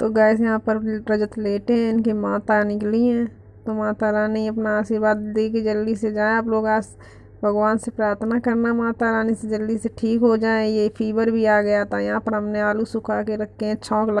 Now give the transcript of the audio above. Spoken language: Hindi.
तो गैस यहाँ पर रजत लेटे हैं इनकी माता निकली हैं तो माता रानी अपना आशीर्वाद दे के जल्दी से जाए आप लोग आज भगवान से प्रार्थना करना माता रानी से जल्दी से ठीक हो जाए ये फीवर भी आ गया था यहाँ पर हमने आलू सुखा के रखे हैं छौक